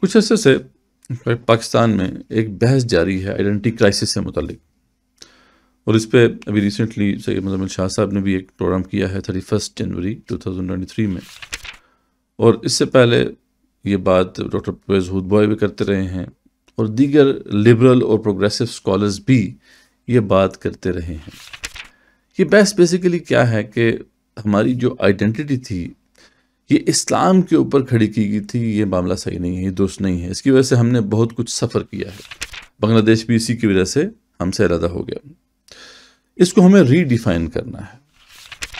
कुछ अर्से से पाकिस्तान में एक बहस जारी है आइडेंटिटी क्राइसिस से मुतलिक और इस पर अभी रिसेंटली सैद मजमल शाह साहब ने भी एक प्रोग्राम किया है thirty first January two thousand twenty three में और इससे पहले ये बात डॉक्टर हूद बॉय भी करते रहे हैं और दीगर लिबरल और प्रोग्रेसिव स्कॉलर्स भी ये बात करते रहे हैं ये बहस बेसिकली क्या है कि हमारी जो आइडेंटिटी थी ये इस्लाम के ऊपर खड़ी की गई थी ये मामला सही नहीं है ये दोस्त नहीं है इसकी वजह से हमने बहुत कुछ सफ़र किया है बांग्लादेश भी इसी की वजह से हमसे अलहदा हो गया इसको हमें रीडिफाइन करना है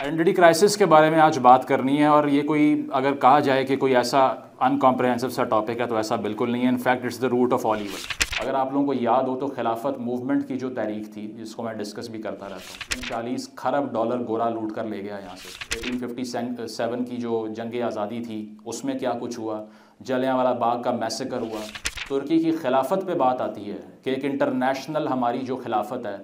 आइडेंटिटी क्राइसिस के बारे में आज बात करनी है और ये कोई अगर कहा जाए कि कोई ऐसा अनकॉम्प्रहेंसिव सा टॉपिक है तो ऐसा बिल्कुल नहीं है in fact it's the root of all even अगर आप लोगों को याद हो तो खिलाफत मूवमेंट की जो तारीख थी जिसको मैं डिस्कस भी करता रहता हूँ चालीस खरब डॉलर गोरा लूट कर ले गया यहाँ से एटीन फिफ्टी सेवन की जो जंग आज़ादी थी उसमें क्या कुछ हुआ जलियांवाला बाग का मैसेकर हुआ तुर्की की खिलाफत पे बात आती है कि एक इंटरनेशनल हमारी जो खिलाफत है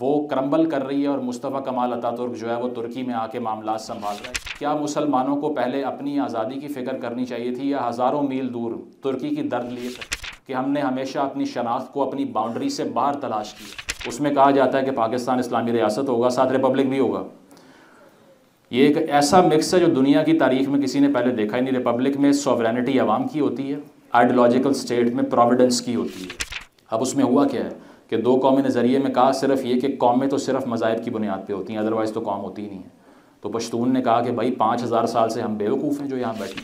वो क्रम्बल कर रही है और मुस्तफ़ा कमाल अतातुर्क जो है वो तुर्की में आके मामला संभाल रहे हैं क्या मुसलमानों को पहले अपनी आज़ादी की फ़िक्र करनी चाहिए थी या हज़ारों मील दूर तुर्की की दर्द लिए कि हमने हमेशा अपनी शनाख्त को अपनी बाउंड्री से बाहर तलाश की उसमें कहा जाता है कि पाकिस्तान इस्लामी रियासत होगा साथ रिपब्लिक भी होगा ये एक ऐसा मिक्स है जो दुनिया की तारीख में किसी ने पहले देखा ही नहीं रिपब्लिक में सॉवरनिटी आवाम की होती है आइडियोलॉजिकल स्टेट में प्रोविडेंस की होती है अब उसमें हुआ क्या है कि दो कौमी नज़रिए में कहा सिर्फ ये कि कौमें में तो सिर्फ मज़ाहब की बुनियाद पर होती हैं अदरवाइज़ तो कौम होती ही नहीं है तो पश्तून ने कहा कि भाई पाँच हज़ार साल से हम बेवकूफ़ हैं जो यहाँ बैठे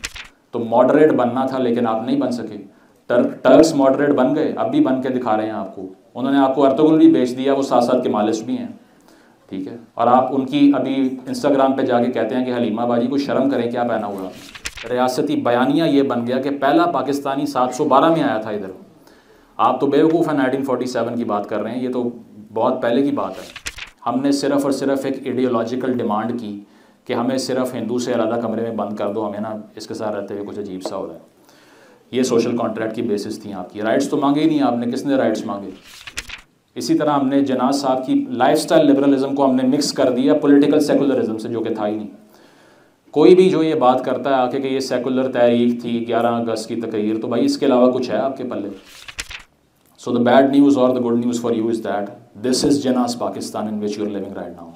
तो मॉडरेट बनना था लेकिन आप नहीं बन सके टर्क टर्क्स मॉडरेट बन गए अब भी बन के दिखा रहे हैं आपको उन्होंने आपको अर्तगुल भी बेच दिया वो साथ साथ के मालिश भी हैं ठीक है और आप उनकी अभी इंस्टाग्राम पे जाके कहते हैं कि हलीमा बाजी को शर्म करें क्या पहना हुआ रियासती बयानिया ये बन गया कि पहला पाकिस्तानी 712 में आया था इधर आप तो बेवकूफ़ हैं सेवन की बात कर रहे हैं ये तो बहुत पहले की बात है हमने सिर्फ़ और सिर्फ़ एक आइडियोलॉजिकल डिमांड की कि हमें सिर्फ हिंदू से अलग कमरे में बंद कर दो हमें ना इसके साथ रहते हुए कुछ अजीब सा हो रहा है ये सोशल कॉन्ट्रैक्ट की बेसिस थी आपकी राइट्स तो मांगे ही नहीं आपने किसने राइट्स मांगे इसी तरह हमने जनाज साहब की स्टाइल लिबरलिज्म को हमने मिक्स कर दिया पोलिटिकल सेकुलरिज्म से जो कि था ही नहीं कोई भी जो ये बात करता है आके कि ये सेकुलर तहरीक थी 11 अगस्त की तकरीर तो भाई इसके अलावा कुछ है आपके पल्ले सो द बैड न्यूज़ और the good news for you is that this is Jinnah's Pakistan in which you are living right now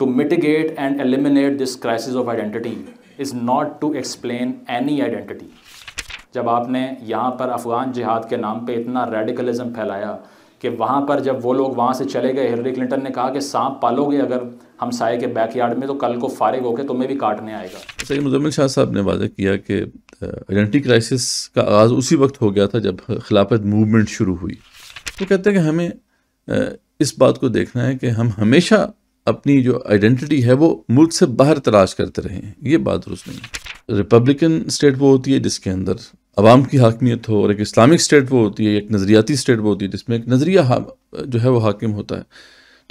to mitigate and eliminate this crisis of identity is not to explain any identity जब आपने यहाँ पर अफ़गान जिहाद के नाम पे इतना रेडिकलिज्म फैलाया कि वहाँ पर जब वो लोग वहाँ से चले गए हिलरी क्लिंटन ने कहा कि सांप पालोगे अगर हम साय के बैकयार्ड में तो कल को फारिग होकर तुम्हें भी काटने आएगा सही अच्छा, मुजम्मिल शाह साहब ने वादा किया कि आइडेंटिटी क्राइसिस का आगाज़ उसी वक्त हो गया था जब खिलाफत मूवमेंट शुरू हुई तो कहते हैं कि हमें इस बात को देखना है कि हम हमेशा अपनी जो आइडेंटिटी है वो मुल्क से बाहर तलाश करते रहे हैं ये बात दुरुस्त नहीं है रिपब्लिकन स्टेट वो होती है जिसके अंदर आवाम की हाकमियत हो और एक इस्लामिक स्टेट वो होती है एक नज़रियाती स्टेट वो होती है जिसमें एक नज़रिया जो है वो हाकिम होता है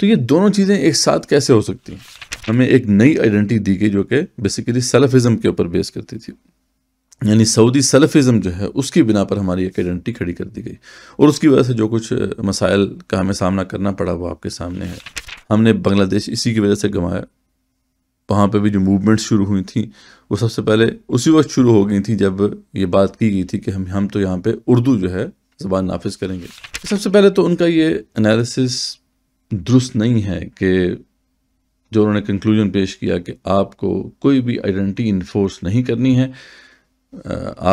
तो ये दोनों चीज़ें एक साथ कैसे हो सकती हैं हमें एक नई आइडेंटिटी दी गई जो कि बेसिकली सेल्फिज़म के ऊपर बेस करती थी यानी सऊदी सेल्फिज़म जो है उसकी बिना पर हमारी एक आइडेंटिटी खड़ी कर दी गई और उसकी वजह से जो कुछ मसाइल का हमें सामना करना पड़ा वो आपके सामने है हमने बांग्लादेश इसी की वजह से गंवाया वहाँ पे भी जो मूवमेंट्स शुरू हुई थी वो सबसे पहले उसी वक्त शुरू हो गई थी जब ये बात की गई थी कि हम हम तो यहाँ पे उर्दू जो है ज़बान नाफिज करेंगे सबसे पहले तो उनका ये एनालिसिस दुरुस्त नहीं है कि जो उन्होंने कंक्लूजन पेश किया कि आपको कोई भी आइडेंटिटी इन्फोर्स नहीं करनी है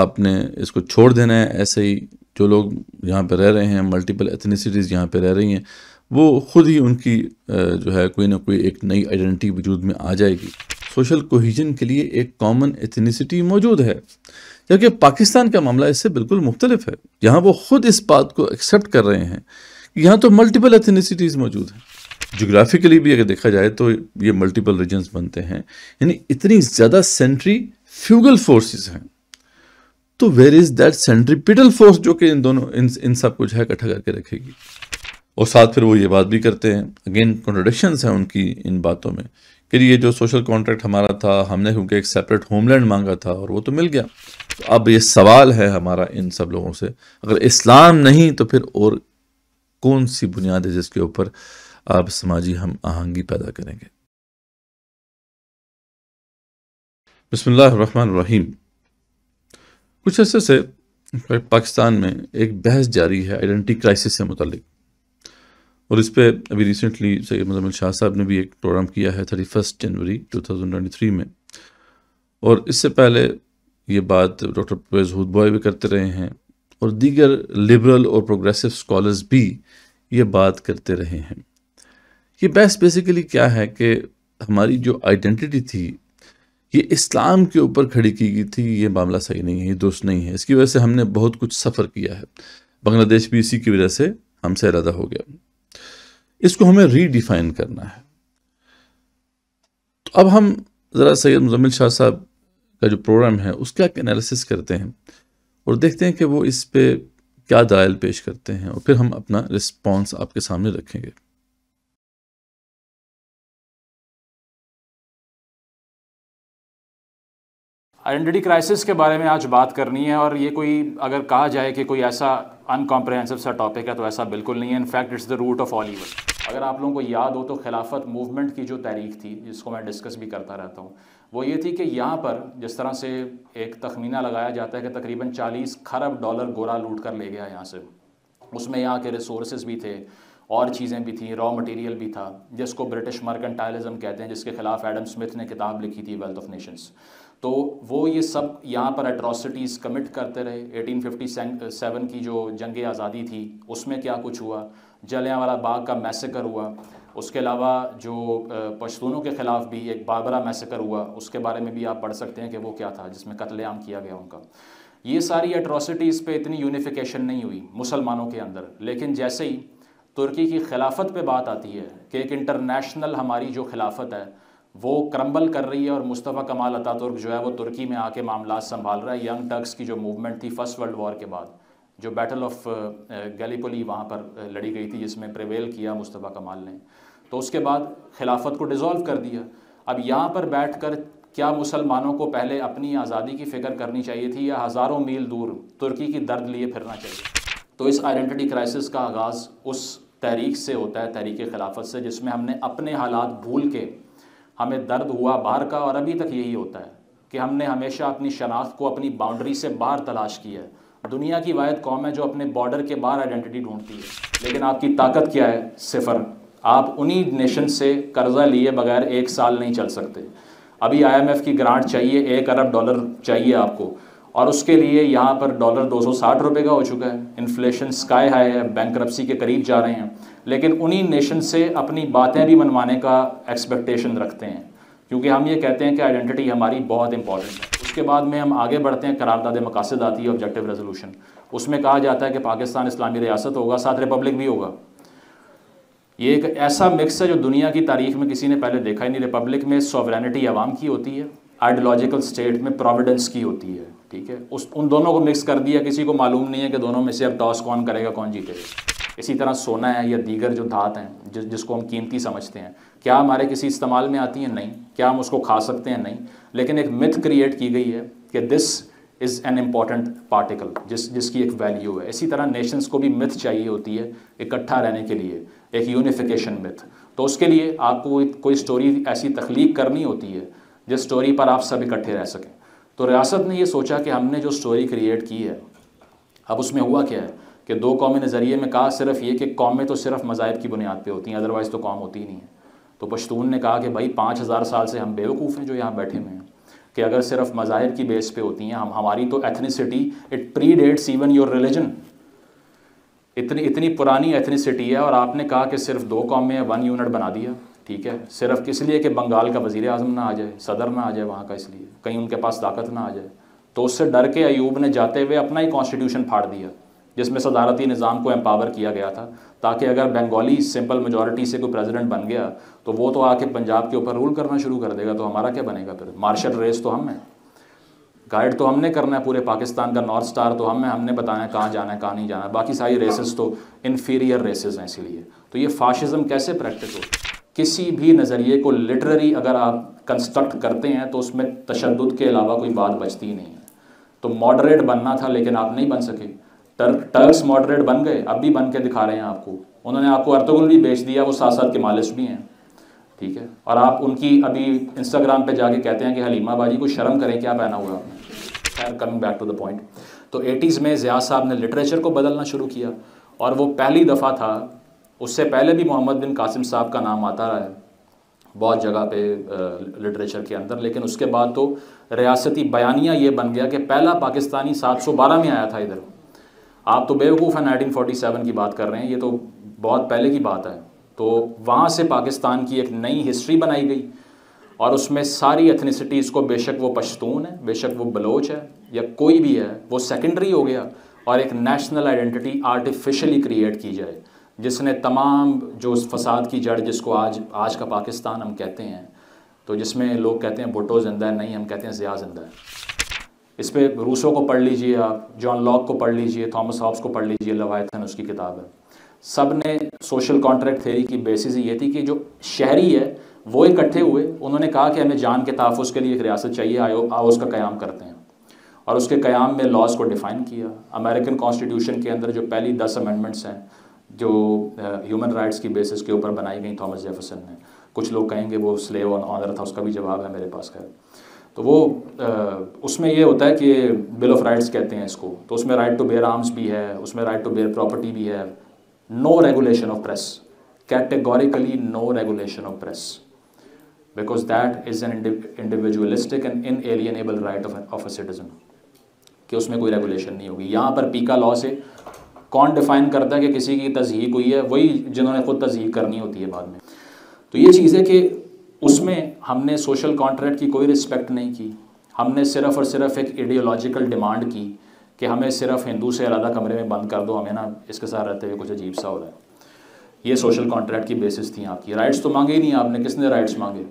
आपने इसको छोड़ देना है ऐसे ही जो लोग यहाँ पर रह रहे हैं मल्टीपल एथनीसिटीज़ यहाँ पर रह रही हैं वो ख़ुद ही उनकी जो है कोई ना कोई एक नई आइडेंटिटी वजूद में आ जाएगी सोशल कोहिजन के लिए एक कॉमन एथनिसिटी मौजूद है जबकि पाकिस्तान का मामला इससे बिल्कुल मुख्तलिफ है यहाँ वो ख़ुद इस बात को एक्सेप्ट कर रहे हैं कि यहाँ तो मल्टीपल एथनिसिटीज़ मौजूद हैं जोग्राफिकली भी अगर देखा जाए तो ये मल्टीपल रीजन्स बनते हैं यानी इतनी ज़्यादा सेंट्री फ्यूगल फोर्सेस हैं तो where is that centripetal force जो कि इन दोनों इन इन सब कुछ जो है इकट्ठा करके रखेगी और साथ फिर वो ये बात भी करते हैं अगेन कॉन्ट्रडिक्शंस हैं उनकी इन बातों में कि ये जो सोशल कॉन्ट्रैक्ट हमारा था हमने क्योंकि एक सेपरेट होमलैंड मांगा था और वो तो मिल गया तो अब ये सवाल है हमारा इन सब लोगों से अगर इस्लाम नहीं तो फिर और कौन सी बुनियाद है जिसके ऊपर आप समाजी हम आहंगी पैदा करेंगे बसमान रहीम कुछ अर्से से पाकिस्तान में एक बहस जारी है आइडेंटिटी क्राइसिस से मुतलिक और इस पर अभी रिसेंटली सैद मजम्मल शाह साहब ने भी एक प्रोग्राम किया है thirty first January two thousand twenty three में और इससे पहले ये बात डॉक्टर हूद हुदबॉय भी करते रहे हैं और दीगर लिबरल और प्रोग्रेसिव स्कॉलर्स भी ये बात करते रहे हैं ये बहस बेसिकली क्या है कि हमारी जो आइडेंटिटी थी ये इस्लाम के ऊपर खड़ी की गई थी ये मामला सही नहीं है ये दोस्त नहीं है इसकी वजह से हमने बहुत कुछ सफ़र किया है बांग्लादेश भी इसी की वजह से हमसे अलहदा हो गया इसको हमें रीडिफाइन करना है तो अब हम ज़रा सैयद मुजमिल शाह साहब का जो प्रोग्राम है उसका एक एनालिसिस करते हैं और देखते हैं कि वो इस पर क्या दायल पेश करते हैं और फिर हम अपना रिस्पॉन्स आपके सामने रखेंगे आइडेंटिटी क्राइसिस के बारे में आज बात करनी है और ये कोई अगर कहा जाए कि कोई ऐसा अनकॉम्प्रहेंसिव सा टॉपिक है तो ऐसा बिल्कुल नहीं है in fact it's the root of all ever अगर आप लोगों को याद हो तो खिलाफत मूवमेंट की जो तारीख थी जिसको मैं डिस्कस भी करता रहता हूँ वो ये थी कि यहाँ पर जिस तरह से एक तखमीना लगाया जाता है कि तकरीबन 40 खरब डॉलर गोरा लूट कर ले गया यहाँ से उसमें यहाँ के रिसोर्स भी थे और चीज़ें भी थी रॉ मटेरियल भी था जिसको ब्रिटिश मर्कनटाइलिज्म कहते हैं जिसके खिलाफ एडम स्मिथ ने किताब लिखी थी वेल्थ ऑफ नेशंस तो वो ये सब यहाँ पर एट्रॉसिटीज़ कमिट करते रहे 1857 की जो जंग आज़ादी थी उसमें क्या कुछ हुआ जलियांवाला बाग का मैसेकर हुआ उसके अलावा जो पश्तूनों के ख़िलाफ़ भी एक बाबरा मैसेकर हुआ उसके बारे में भी आप पढ़ सकते हैं कि वो क्या था जिसमें कत्लेआम किया गया उनका ये सारी एट्रॉसिटीज़ पे इतनी यूनिफिकेशन नहीं हुई मुसलमानों के अंदर लेकिन जैसे ही तुर्की की खिलाफत पे बात आती है कि एक इंटरनेशनल हमारी जो खिलाफत है वो क्रम्बल कर रही है और मुस्तफ़ा कमाल अतातुर्क जो है वो तुर्की में आके मामला संभाल रहा है यंग टर्क्स की जो मूवमेंट थी फर्स्ट वर्ल्ड वॉर के बाद जो बैटल ऑफ गलीपोली वहाँ पर uh, लड़ी गई थी जिसमें प्रिवेल किया मुस्तफ़ा कमाल ने तो उसके बाद खिलाफत को डिज़ोल्व कर दिया अब यहाँ पर बैठ कर क्या मुसलमानों को पहले अपनी आज़ादी की फ़िक्र करनी चाहिए थी या हज़ारों मील दूर तुर्की की दर्द लिए फिरना चाहिए तो इस आइडेंटिटी क्राइसिस का आगाज़ उस तहरीक से होता है तहरीक खिलाफत से जिसमें हमने अपने हालात भूल के हमें दर्द हुआ बाहर का और अभी तक यही होता है कि हमने हमेशा अपनी शनाख्त को अपनी बाउंड्री से बाहर तलाश की है दुनिया की वायद कौम है जो अपने बॉर्डर के बाहर आइडेंटिटी ढूंढती है लेकिन आपकी ताकत क्या है सिफर आप उन्हीं नेशन से कर्ज़ा लिए बगैर एक साल नहीं चल सकते अभी आईएमएफ की ग्रांट चाहिए एक अरब डॉलर चाहिए आपको और उसके लिए यहाँ पर डॉलर दो सौ साठ रुपये का हो चुका है इन्फ्लेशन स्काई हाई है बैंक्रप्सी के करीब जा रहे हैं लेकिन उन्हीं नेशन से अपनी बातें भी मनवाने का एक्सपेक्टेशन रखते हैं क्योंकि हम ये कहते हैं कि आइडेंटिटी हमारी बहुत इंपॉर्टेंट है उसके बाद में हम आगे बढ़ते हैं करारदादे मकासद आती है ऑब्जेक्टिव रेजोल्यूशन उसमें कहा जाता है कि पाकिस्तान इस्लामी रियासत होगा साथ रिपब्लिक भी होगा ये एक ऐसा मिक्स है जो दुनिया की तारीख में किसी ने पहले देखा ही नहीं रिपब्लिक में सॉवरनिटी आवाम की होती है आइडियोलॉजिकल स्टेट में प्रोविडेंस की होती है ठीक है उस उन दोनों को मिक्स कर दिया किसी को मालूम नहीं है कि दोनों में से अब टॉस कौन करेगा कौन जीतेगा इसी तरह सोना है या दीगर जो धात हैं जिस जिसको हम कीमती समझते हैं क्या हमारे किसी इस्तेमाल में आती हैं नहीं क्या हम उसको खा सकते हैं नहीं लेकिन एक मिथ क्रिएट की गई है कि this is an important particle जिस जिसकी एक वैल्यू है इसी तरह नेशंस को भी मिथ चाहिए होती है इकट्ठा रहने के लिए एक यूनिफिकेशन मिथ तो उसके लिए आपको कोई स्टोरी ऐसी तख्लीक करनी होती है जिस स्टोरी पर आप सब इकट्ठे रह सकें तो रियासत ने यह सोचा कि हमने जो स्टोरी क्रिएट की है अब उसमें हुआ क्या है कि दो कौमी नज़रिए में कहा सिर्फ ये कि कौमें तो सिर्फ मज़ाहब की बुनियाद पर होती हैं अदरवाइज़ तो कौम होती ही नहीं है तो पश्तून ने कहा कि भाई पाँच हज़ार साल से हम बेवकूफ़ हैं जो यहाँ बैठे हुए हैं कि अगर सिर्फ मज़ाहब की बेस पे होती हैं हम हमारी तो ethnicity it predates even your religion इतनी इतनी पुरानी एथनीसिटी है और आपने कहा कि सिर्फ दो कौमें वन यूनिट बना दिया ठीक है सिर्फ किस लिए कि बंगाल का वजीर अजम ना आ जाए सदर ना आ जाए वहाँ का इसलिए कहीं उनके पास ताकत ना आ जाए तो उससे डर के अयूब ने जाते हुए अपना ही कॉन्स्टिट्यूशन फाड़ दिया जिसमें सदारती निज़ाम को एम्पावर किया गया था ताकि अगर बंगाली सिंपल मेजोरिटी से कोई प्रेसिडेंट बन गया तो वो तो आके पंजाब के ऊपर रूल करना शुरू कर देगा तो हमारा क्या बनेगा फिर मार्शल रेस तो हम हैं गाइड तो हमने करना है पूरे पाकिस्तान का नॉर्थ स्टार तो हमें हमने बताना है कहाँ जाना है कहाँ नहीं जाना है बाकी सारी रेसेस तो इन्फीरियर रेसेस हैं इसीलिए तो ये फाशिज़म कैसे प्रैक्टिस होती है किसी भी नज़रिए को लिटररी अगर आप कंस्ट्रक्ट करते हैं तो उसमें तशद के अलावा कोई बात बचती नहीं है तो मॉडरेट बनना था लेकिन आप नहीं बन सके टर्क टर्क्स मॉडरेट बन गए अब भी बन के दिखा रहे हैं आपको उन्होंने आपको अर्तगुल भी बेच दिया वो साथ साथ के मालिश भी हैं ठीक है और आप उनकी अभी इंस्टाग्राम पे जाके कहते हैं कि हलीमा बाजी को शर्म करें क्या पहना हुआ आपने खैर coming back to the point तो एटीज़ में ज़िया साहब ने लिटरेचर को बदलना शुरू किया और वो पहली दफ़ा था उससे पहले भी मोहम्मद बिन कासिम साहब का नाम आता रहा है बहुत जगह पे लिटरेचर के अंदर लेकिन उसके बाद तो रियासती बयानिया ये बन गया कि पहला पाकिस्तानी 712 में आया था इधर आप तो बेवकूफ़ हैं 1947 की बात कर रहे हैं ये तो बहुत पहले की बात है तो वहाँ से पाकिस्तान की एक नई हिस्ट्री बनाई गई और उसमें सारी एथनिसिटीज़ को बेशक वो पश्तून है बेशक वो बलोच है या कोई भी है वो सेकेंडरी हो गया और एक नेशनल आइडेंटिटी आर्टिफिशली क्रिएट की जाए जिसने तमाम जो उस फसाद की जड़ जिसको आज आज का पाकिस्तान हम कहते हैं तो जिसमें लोग कहते हैं भुटो ज़िंदा है नहीं हम कहते हैं ज़िया ज़िंदा है इस पर रूसों को पढ़ लीजिए आप जॉन लॉक को पढ़ लीजिए थॉमस हॉब्स को पढ़ लीजिए लवायथन उसकी किताब है सब ने सोशल कॉन्ट्रैक्ट थेरी की बेसिस ये थी कि जो शहरी है वो इकट्ठे हुए उन्होंने कहा कि हमें जान के तहफ़ के लिए एक रियासत चाहिए आयो आओ उसका क़्याम करते हैं और उसके क़्याम में लॉज को डिफ़ाइन किया अमेरिकन कॉन्स्टिट्यूशन के अंदर जो पहली दस अमेंडमेंट्स हैं जो ह्यूमन राइट्स की बेसिस के ऊपर बनाई गई थॉमस जेफरसन ने कुछ लोग कहेंगे वो स्लेव ऑन ऑनर था उसका भी जवाब है मेरे पास खैर तो वो आ, उसमें ये होता है कि बिल ऑफ राइट्स कहते हैं इसको तो उसमें राइट टू बेयर आर्म्स भी है उसमें राइट टू बेयर प्रॉपर्टी भी है no regulation of press categorically no regulation of press because that is an individualistic and inalienable right of of a कि उसमें कोई रेगुलेशन नहीं होगी यहाँ पर पीका लॉ से कौन डिफ़ाइन करता है कि किसी की तजहीक हुई है वही जिन्होंने खुद तजहीक करनी होती है बाद में तो ये चीज़ है कि उसमें हमने सोशल कॉन्ट्रैक्ट की कोई रिस्पेक्ट नहीं की हमने सिर्फ़ और सिर्फ एक आइडियोलॉजिकल डिमांड की कि हमें सिर्फ हिंदू से अलग कमरे में बंद कर दो हमें ना इसके साथ रहते हुए कुछ अजीब सा हो रहा है ये सोशल कॉन्ट्रैक्ट की बेसिस थी आपकी राइट्स तो मांगे ही नहीं आपने किसने राइट्स मांगे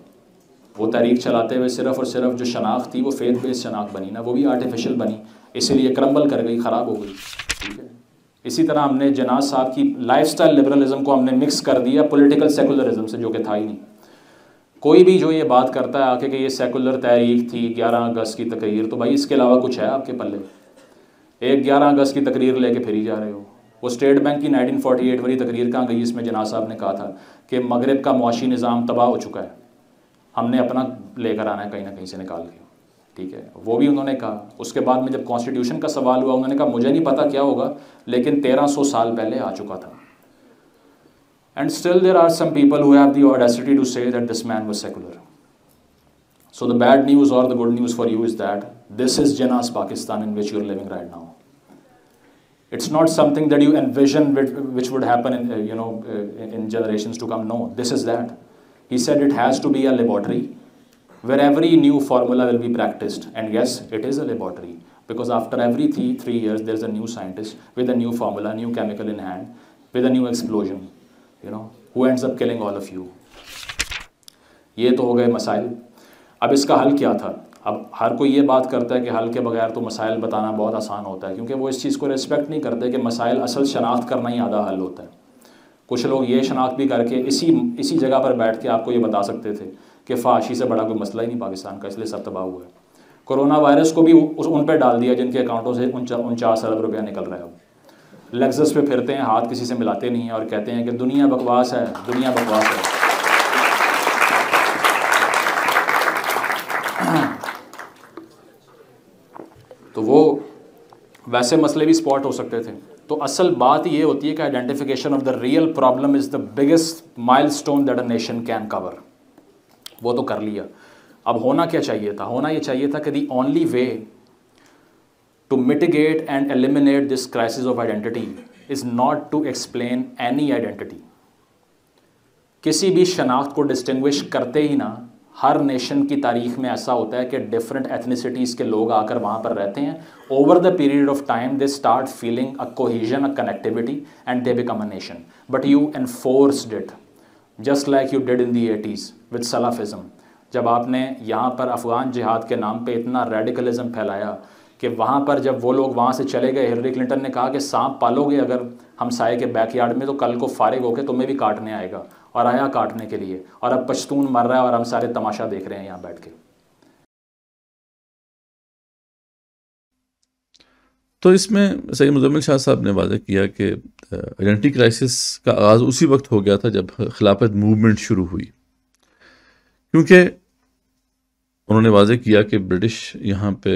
वो तारीख चलाते हुए सिर्फ और सिर्फ जो शनाख्त थी वो फेथ बेस्ड शनाख्त बनी ना वो भी आर्टिफिशियल बनी इसीलिए क्रम्बल कर गई ख़राब हो गई ठीक है इसी तरह हमने जनाज साहब की लाइफस्टाइल लिबरलिज्म को हमने मिक्स कर दिया पॉलिटिकल सेकुलरिज्म से जो कि था ही नहीं कोई भी जो ये बात करता है आके कि ये सेकुलर तहरीक थी 11 अगस्त की तकरीर तो भाई इसके अलावा कुछ है आपके पल्ले एक 11 अगस्त की तकरीर लेके फिरी जा रहे हो वो स्टेट बैंक की 1948 वाली तकरीर कहाँ गई इसमें जनाज साहब ने कहा था कि मगरब का मुआशी निज़ाम तबाह हो चुका है हमने अपना लेकर आना है कहीं ना कहीं से निकाल के ठीक है वो भी उन्होंने कहा उसके बाद में जब कॉन्स्टिट्यूशन का सवाल हुआ उन्होंने कहा मुझे नहीं पता क्या होगा लेकिन तेरह सौ साल पहले आ चुका था and still there are some people who have audacity to say that this man was secular so the bad news और the good news for you is that this is Jinnah's Pakistan in which you're living right now it's not something that you envision which would happen in you know in generation to come no this is that he said it has to be a लेबॉटरी where every new formula will be practiced. And yes, it is a laboratory because after every three, three years, there's a new scientist with a new formula, new chemical in hand, with a new explosion, you know, who ends up killing all of you. ye to ho gaye masail ab iska hal kya tha अब हर कोई ये बात करता है कि हल के बगैर तो मसाइल बताना बहुत आसान होता है क्योंकि वो इस चीज़ को रिस्पेक्ट नहीं करते कि मसाइल असल शनाख्त करना ही आधा हल होता है कुछ लोग ये शनाख्त भी करके इसी इसी जगह पर बैठ के आपको ये बता सकते थे कि फाशी से बड़ा कोई मसला ही नहीं पाकिस्तान का इसलिए सब तबाह हुआ है कोरोना वायरस को भी उस उन पर डाल दिया जिनके अकाउंटों से उनचास अरब रुपया निकल रहा है अब लग्जस पे फिरते हैं हाथ किसी से मिलाते नहीं हैं और कहते हैं कि दुनिया बकवास है दुनिया बकवास है तो वो वैसे मसले भी स्पॉट हो सकते थे तो असल बात ये होती है कि identification of the real problem is the biggest milestone that a nation can cover वो तो कर लिया अब होना क्या चाहिए था होना ये चाहिए था कि the only way to mitigate and eliminate this crisis of identity is not to explain any identity किसी भी शनाख्त को डिस्टिंग्विश करते ही ना हर नेशन की तारीख में ऐसा होता है कि डिफरेंट एथनिसिटीज़ के लोग आकर वहाँ पर रहते हैं over the period of time they start feeling a cohesion a connectivity and they become a nation but you enforced it just like you did in the eighties with Salafism जब आपने यहाँ पर अफ़गान जिहाद के नाम पे इतना रेडिकलिज़म फैलाया कि वहाँ पर जब वो लोग वहाँ से चले गए हिलरी क्लिंटन ने कहा कि सांप पालोगे अगर हम साए के बैकयार्ड में तो कल को फारिग होकर तुम्हें भी काटने आएगा और आया काटने के लिए और अब पश्तून मर रहा है और हम सारे तमाशा देख रहे हैं यहाँ बैठ के तो इसमें सैद मुजम्मिल शाह साहब ने वादा किया कि आइडेंटिटी क्राइसिस का आगाज़ उसी वक्त हो गया था जब खिलाफत मूवमेंट शुरू हुई क्योंकि उन्होंने वाजे किया कि ब्रिटिश यहाँ पे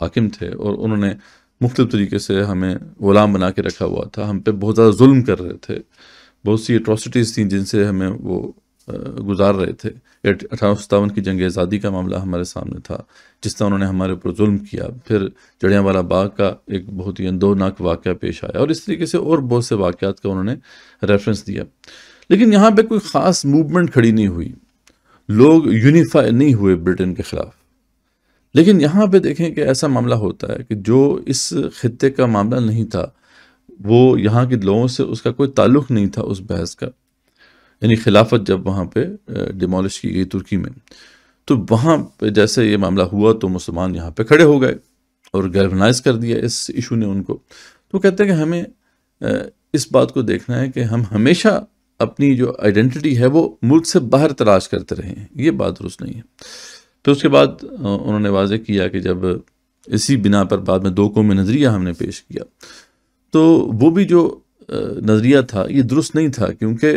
हाकिम थे और उन्होंने मुख्तु तरीके से हमें ग़ुलाम बना के रखा हुआ था हम पे बहुत ज़्यादा जुल्म कर रहे थे बहुत सी एट्रॉसिटीज़ थी जिनसे हमें वो गुजार रहे थे अठारह सतावन की जंग आज़ादी का मामला हमारे सामने था जिस तरह उन्होंने हमारे ऊपर जुल्म किया फिर जड़ियाँ वाला बाग का एक बहुत ही अंदोनाक वाक़ पेश आया और इस तरीके से और बहुत से वाक़ात का उन्होंने रेफरेंस दिया लेकिन यहाँ पर कोई ख़ास मूवमेंट खड़ी नहीं हुई लोग यूनिफाई नहीं हुए ब्रिटेन के ख़िलाफ़ लेकिन यहाँ पे देखें कि ऐसा मामला होता है कि जो इस खत्े का मामला नहीं था वो यहाँ के लोगों से उसका कोई ताल्लुक नहीं था उस बहस का यानी खिलाफत जब वहाँ पे डिमोलिश की गई तुर्की में तो वहाँ पे जैसे ये मामला हुआ तो मुसलमान यहाँ पे खड़े हो गए और गर्वनाइज़ कर दिया इस इशू ने उनको तो कहते हैं कि हमें इस बात को देखना है कि हम हमेशा अपनी जो आइडेंटिटी है वो मुल्क से बाहर तलाश करते रहे हैं ये बात दुरुस्त नहीं है तो उसके बाद उन्होंने वाजे किया कि जब इसी बिना पर बाद में दो कौम नज़रिया हमने पेश किया तो वो भी जो नज़रिया था ये दुरुस्त नहीं था क्योंकि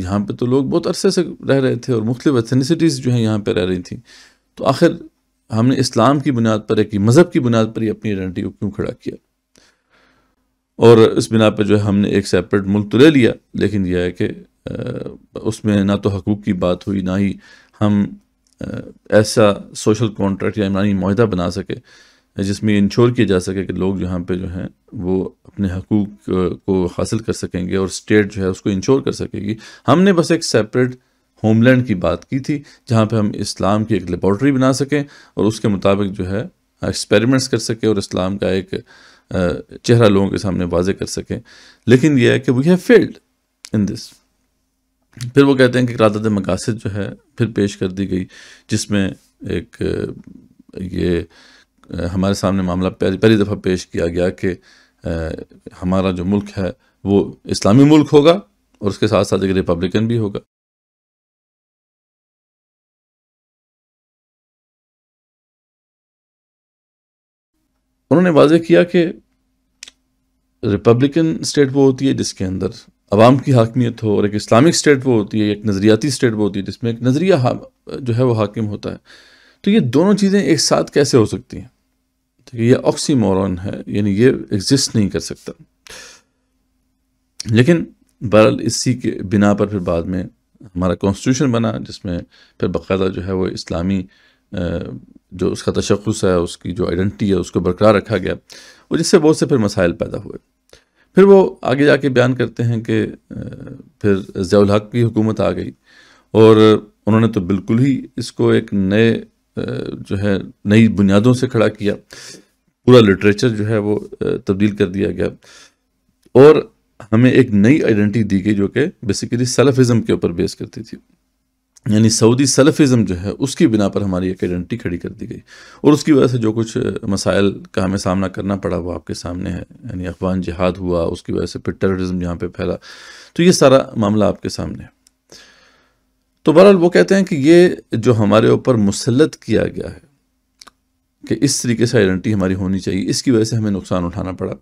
यहाँ पे तो लोग बहुत अरसे से रह रहे थे और मुख्तु एथनीसिटीज़ जो हैं यहाँ पे रह रही थी तो आखिर हमने इस्लाम की बुनियाद पर एक मज़हब की बुनियाद पर ही अपनी आइडेंटी को क्यों खड़ा किया और इस बिना पर जो है हमने एक सेपरेट मुल्क तो ले लिया लेकिन यह है कि उसमें ना तो हकूक़ की बात हुई ना ही हम ऐसा सोशल कॉन्ट्रैक्ट या इमरानी माहा बना सके जिसमें इंश्योर किया जा सके कि लोग यहाँ पे जो हैं वो अपने हकूक को हासिल कर सकेंगे और स्टेट जो है उसको इंश्योर कर सकेगी हमने बस एक सेपरेट होमलैंड की बात की थी जहाँ पे हम इस्लाम की एक लेबॉर्ट्री बना सकें और उसके मुताबिक जो है एक्सपेरिमेंट्स कर सकें और इस्लाम का एक चेहरा लोगों के सामने वाजे कर सकें लेकिन यह है कि we have failed in this फिर वो कहते हैं कि रादत मकासद जो है फिर पेश कर दी गई जिसमें एक ये हमारे सामने मामला पहली दफ़ा पेश किया गया कि हमारा जो मुल्क है वो इस्लामी मुल्क होगा और उसके साथ साथ एक रिपब्लिकन भी होगा उन्होंने वाजे किया कि रिपब्लिकन स्टेट वो होती है जिसके अंदर आवाम की हाकमियत हो और एक इस्लामिक स्टेट वो होती है एक नज़रियाती स्टेट वो होती है जिसमें एक नज़रिया जो है वो हाकिम होता है तो ये दोनों चीज़ें एक साथ कैसे हो सकती हैं तो ये ऑक्सीमोरन है यानी ये एग्जिस्ट नहीं कर सकता लेकिन बहरल इसी के बिना पर फिर बाद में हमारा कॉन्स्टिट्यूशन बना जिसमें फिर बाकायदा जो है वो इस्लामी जो उसका तशखस है उसकी जो आइडेंटिटी है उसको बरकरार रखा गया और जिससे बहुत से फिर मसाइल पैदा हुए फिर वो आगे जाके बयान करते हैं कि फिर ज़ियाल हक की हुकूमत आ गई और उन्होंने तो बिल्कुल ही इसको एक नए जो है नई बुनियादों से खड़ा किया पूरा लिटरेचर जो है वो तब्दील कर दिया गया और हमें एक नई आइडेंटिटी दी गई जो कि बेसिकली सलफ़िज़म के ऊपर बेस करती थी यानी सऊदी सलफ़िज़म जो है उसकी बिना पर हमारी एक आइडेंटिटी खड़ी कर दी गई और उसकी वजह से जो कुछ मसाइल का हमें सामना करना पड़ा वो आपके सामने है यानी अफगान जिहाद हुआ उसकी वजह से फिर टेररिज्म यहाँ पे फैला तो ये सारा मामला आपके सामने है तो बहरहाल वो कहते हैं कि ये जो हमारे ऊपर मुसलत किया गया है कि इस तरीके से आइडेंटिटी हमारी होनी चाहिए इसकी वजह से हमें नुकसान उठाना पड़ा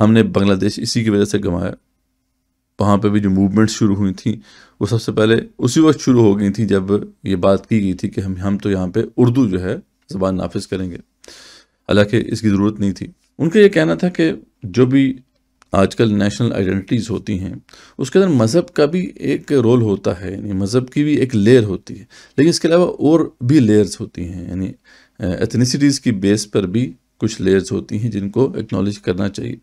हमने बांग्लादेश इसी की वजह से गंवाया वहाँ पे भी जो मूवमेंट शुरू हुई थी वो सबसे पहले उसी वक्त शुरू हो गई थी जब ये बात की गई थी कि हम हम तो यहाँ पे उर्दू जो है ज़बान नाफिज करेंगे हालांकि इसकी ज़रूरत नहीं थी उनका ये कहना था कि जो भी आजकल नेशनल आइडेंटिटीज़ होती हैं उसके अंदर मज़हब का भी एक रोल होता है यानी मज़हब की भी एक लेयर होती है लेकिन इसके अलावा और भी लेयर्स होती हैं यानी एथनीसिटीज़ की बेस पर भी कुछ लेयर्स होती हैं जिनको एक्नॉलेज करना चाहिए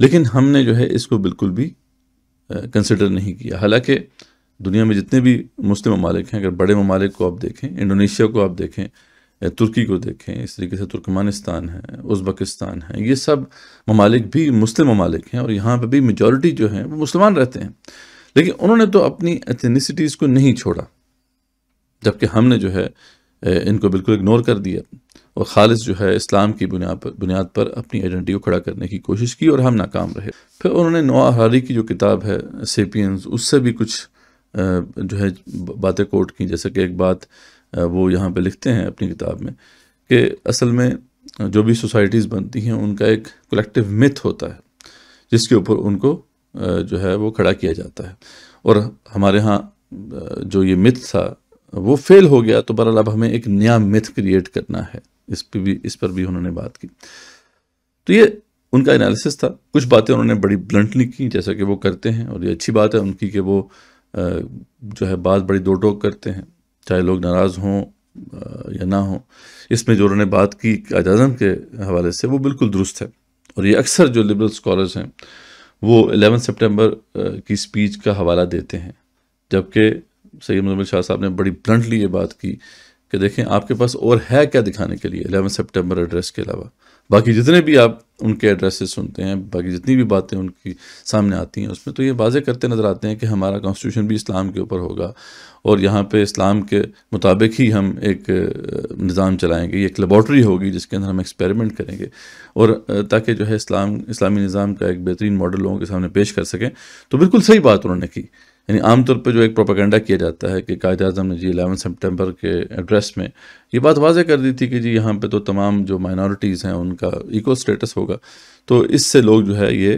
लेकिन हमने जो है इसको बिल्कुल भी कंसिडर नहीं किया हालाँकि दुनिया में जितने भी मुस्लिम ममालिक हैं अगर बड़े ममालिक को आप देखें इंडोनेशिया को आप देखें तुर्की को देखें इस तरीके से तुर्कमानिस्तान है उज़्बकिस्तान है ये सब ममालिक भी मुस्लिम ममालिक हैं और यहाँ पर भी मेजॉरिटी जो है वो मुसलमान रहते हैं लेकिन उन्होंने तो अपनी एथनिसिटीज़ को नहीं छोड़ा जबकि हमने जो है इनको बिल्कुल इग्नोर कर दिया और ख़ालिश जो है इस्लाम की बुनियाद पर बुनियाद पर अपनी आइडेंटिटी को खड़ा करने की कोशिश की और हम नाकाम रहे फिर उन्होंने नवा हारी की जो किताब है सेपियंस उससे भी कुछ जो है बातें कोट की जैसे कि एक बात वो यहाँ पे लिखते हैं अपनी किताब में कि असल में जो भी सोसाइटीज़ बनती हैं उनका एक कलेक्टिव मिथ होता है जिसके ऊपर उनको जो है वो खड़ा किया जाता है और हमारे यहाँ जो ये मिथ था वो फेल हो गया तो बहरहाल अब हमें एक नया मिथ क्रिएट करना है इस पर भी इस पर भी उन्होंने बात की तो ये उनका एनालिसिस था कुछ बातें उन्होंने बड़ी ब्लंटली की जैसा कि वो करते हैं और ये अच्छी बात है उनकी कि वो जो है बात बड़ी दो टोक करते हैं चाहे लोग नाराज़ हों या ना हों इसमें जो उन्होंने बात की कायद अजम के हवाले से वो बिल्कुल दुरुस्त है और ये अक्सर जो लिबरल स्कॉलर्स हैं वो एलेवन सेप्टेम्बर की स्पीच का हवाला देते हैं जबकि सैद मजमिल शाह साहब ने बड़ी ब्लंटली ये बात की कि देखें आपके पास और है क्या दिखाने के लिए एलेवन सेप्टेम्बर एड्रेस के अलावा बाकी जितने भी आप उनके एड्रेसेस सुनते हैं बाकी जितनी भी बातें उनकी सामने आती हैं उसमें तो ये वाजे करते नज़र आते हैं कि हमारा कॉन्स्टिट्यूशन भी इस्लाम के ऊपर होगा और यहाँ पे इस्लाम के मुताबिक ही हम एक निज़ाम चलाएंगे ये एक लेबॉट्री होगी जिसके अंदर हम एक्सपेरिमेंट करेंगे और ताकि जो है इस्लाम इस्लामी निज़ाम का एक बेहतरीन मॉडल लोगों के सामने पेश कर सकें तो बिल्कुल सही बात उन्होंने की यानी आमतौर पर जो एक प्रोपागेंडा किया जाता है कि कायद अजम ने जी एलेवन सेप्टेम्बर के एड्रेस में ये बात वाजह कर दी थी कि जी यहाँ पर तो तमाम जो माइनॉरिटीज़ हैं उनका इको स्टेटस होगा तो इससे लोग जो है ये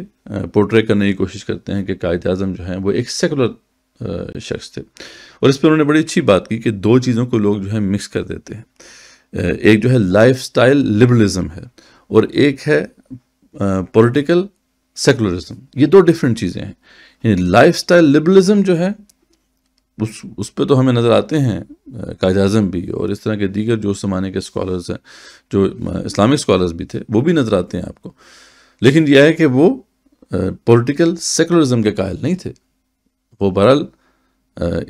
पोर्ट्रे करने की कोशिश करते हैं कि कायद अजम जो हैं वो एक सेकुलर शख्स थे और इस पर उन्होंने बड़ी अच्छी बात की कि दो चीज़ों को लोग जो है मिक्स कर देते हैं एक जो है लाइफ स्टाइल लिबरलिज़म है और एक है पोलिटिकल सेकुलरिज्म ये दो डिफरेंट चीज़ें हैं लाइफ स्टाइल लिबरलिज्म जो है उस उस पर तो हमें नज़र आते हैं कायद अजम भी और इस तरह के दीगर जो ज़माने के स्कॉलर्स हैं जो इस्लामिक स्कॉलर्स भी थे वो भी नज़र आते हैं आपको लेकिन यह है कि वो पॉलिटिकल सेकुलरिज्म के कायल नहीं थे वो बहरल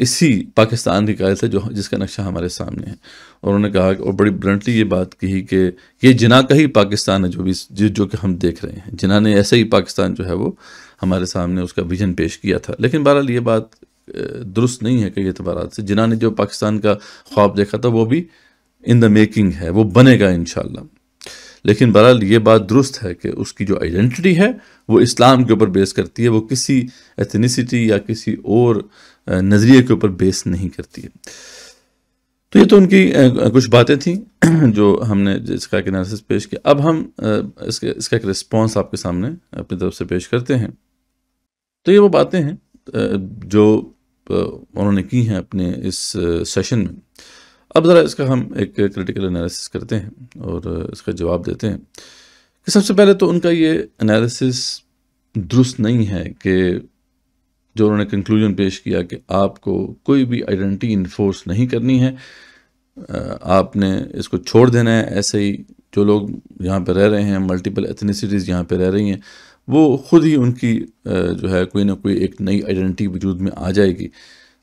इसी पाकिस्तान के कायल थे जो जिसका नक्शा हमारे सामने है और उन्होंने कहा और बड़ी ब्रंटली ये बात कही कि ये जिना का ही पाकिस्तान है जो भी जो, जो कि हम देख रहे हैं जिना ने ऐसे ही पाकिस्तान जो है वो हमारे सामने उसका विजन पेश किया था लेकिन बहरहाल ये बात दुरुस्त नहीं है कई अतबार से जिन्होंने जो पाकिस्तान का ख्वाब देखा था वो भी इन द मेकिंग है वो बनेगा इन लेकिन बहरहाल ये बात दुरुस्त है कि उसकी जो आइडेंटिटी है वो इस्लाम के ऊपर बेस करती है वो किसी एथनीसिटी या किसी और नज़रिए के ऊपर बेस नहीं करती है तो ये तो उनकी कुछ बातें थी जो हमने इसका एक एनालिसिस पेश किया अब हम इसके इसका एक रिस्पॉन्स आपके सामने अपनी तरफ से पेश करते हैं तो ये वो बातें हैं जो उन्होंने की हैं अपने इस सेशन में अब ज़रा इसका हम एक क्रिटिकल एनालिसिस करते हैं और इसका जवाब देते हैं कि सबसे पहले तो उनका ये एनालिसिस दुरुस्त नहीं है कि जो उन्होंने कंक्लूजन पेश किया कि आपको कोई भी आइडेंटिटी इन्फोर्स नहीं करनी है आपने इसको छोड़ देना है ऐसे ही जो लोग यहाँ पर रह रहे हैं मल्टीपल एथनीसिटीज़ यहाँ पर रह रही हैं वो ख़ुद ही उनकी जो है कोई ना कोई एक नई आइडेंटिटी वजूद में आ जाएगी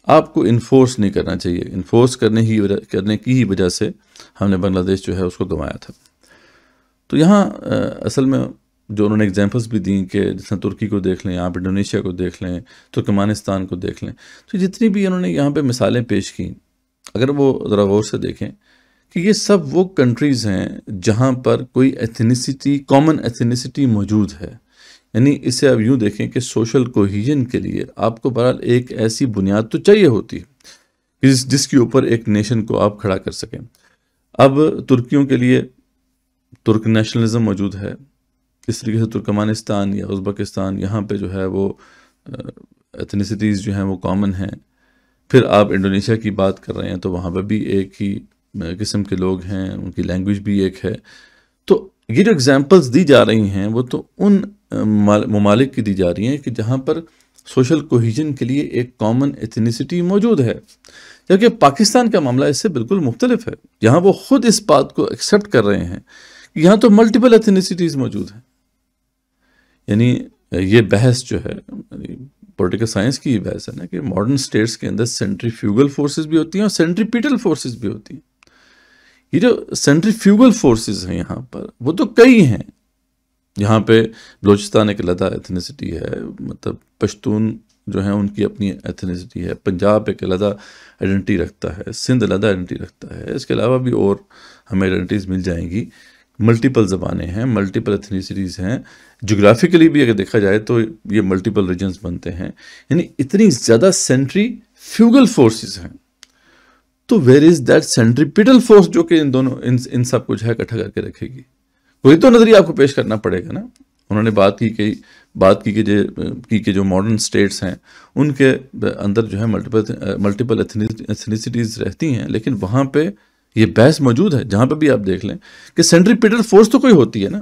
आपको इन्फोर्स नहीं करना चाहिए इन्फोर्स करने ही करने की ही वजह से हमने बांग्लादेश जो है उसको गंवाया था तो यहाँ असल में जो उन्होंने एग्जांपल्स भी दी कि जैसे तुर्की को देख लें आप इंडोनेशिया को देख लें तुर्कमानिस्तान को देख लें तो जितनी भी उन्होंने यहाँ पर मिसालें पेश की अगर वो ज़रा गौर से देखें कि ये सब वो कंट्रीज़ हैं जहाँ पर कोई एथनीसिटी कॉमन एथनीसिटी मौजूद है यानी इसे आप यूँ देखें कि सोशल कोहिजन के लिए आपको बहरहाल एक ऐसी बुनियाद तो चाहिए होती है जिस जिसके ऊपर एक नेशन को आप खड़ा कर सकें अब तुर्कियों के लिए तुर्क नेशनलिज़म मौजूद है इस तरीके से तुर्कमानिस्तान या उज़्बकिस्तान यहाँ पे जो है वो एथनीसिटीज़ जो हैं वो कॉमन हैं फिर आप इंडोनेशिया की बात कर रहे हैं तो वहाँ पर भी एक ही किस्म के लोग हैं उनकी लैंग्वेज भी एक है तो ये जो एग्ज़ाम्पल्स दी जा रही हैं वो तो उन ममालिक की दी जा रही हैं कि जहाँ पर सोशल कोहिजन के लिए एक कॉमन एथनिसिटी मौजूद है जबकि पाकिस्तान का मामला इससे बिल्कुल मुख्तलिफ है यहाँ वो ख़ुद इस बात को एक्सेप्ट कर रहे हैं कि यहाँ तो मल्टीपल एथनिसिटीज़ मौजूद हैं यानी ये बहस जो है पॉलिटिकल साइंस की ये बहस है ना कि मॉडर्न स्टेट्स के अंदर सेंट्रीफ्यूगल फोर्सेस भी होती हैं और सेंट्रीपीटल फोर्सेस भी होती हैं ये जो सेंट्रीफ्यूगल फोर्सेस हैं यहाँ पर वो तो कई हैं यहाँ पे बलोचिस्तान एक अलहदा एथनीसिटी है मतलब पश्तून जो है उनकी अपनी एथनीसिटी है पंजाब एक अलहदा आइडेंटिटी रखता है सिंध अलहदा आइडेंटिटी रखता है इसके अलावा भी और हमें आइडेंटिटीज़ मिल जाएंगी मल्टीपल ज़बानें हैं मल्टीपल एथनीसिटीज़ हैं जोग्राफिकली भी अगर देखा जाए तो ये मल्टीपल रीजन्स बनते हैं यानी इतनी ज़्यादा सेंट्री फ्यूगल फोर्सेस हैं तो where is that centripetal force जो कि इन दोनों इन इन सब कुछ है इकट्ठा करके रखेगी वही तो नजरिया आपको पेश करना पड़ेगा ना उन्होंने बात की कि बात की कि जो की कि जो मॉडर्न स्टेट्स हैं उनके अंदर जो है मल्टीपल मल्टीपल एथनिसिटीज़ रहती हैं लेकिन वहाँ पे ये बहस मौजूद है जहाँ पे भी आप देख लें कि सेंट्रीपिटल फोर्स तो कोई होती है ना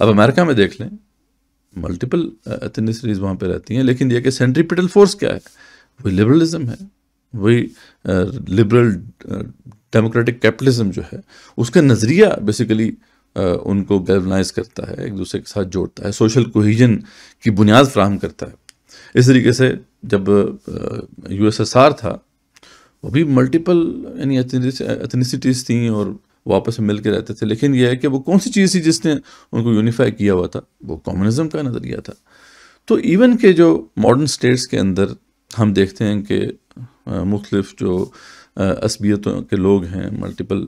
अब अमेरिका में देख लें मल्टीपल एथनिसिटीज़ वहाँ पर रहती हैं लेकिन यह कि सेंट्रीपिटल फोर्स क्या है वो लिबरलिज्म है वही लिबरल डेमोक्रेटिक कैपिटलिज्म जो है उसका नज़रिया बेसिकली उनको गर्वनाइज करता है एक दूसरे के साथ जोड़ता है सोशल कोहिजन की बुनियाद फ्राहम करता है इस तरीके से जब यूएसएसआर था वो भी मल्टीपल यानी एथनीसिटीज़ थी और वो आपस में मिल के रहते थे लेकिन यह है कि वो कौन सी चीज़ थी जिसने उनको यूनिफाई किया हुआ था वो कम्युनिज्म का नज़रिया था तो इवन के जो मॉडर्न स्टेट्स के अंदर हम देखते हैं कि मुख्तलिफ जो असबियतों के लोग हैं मल्टीपल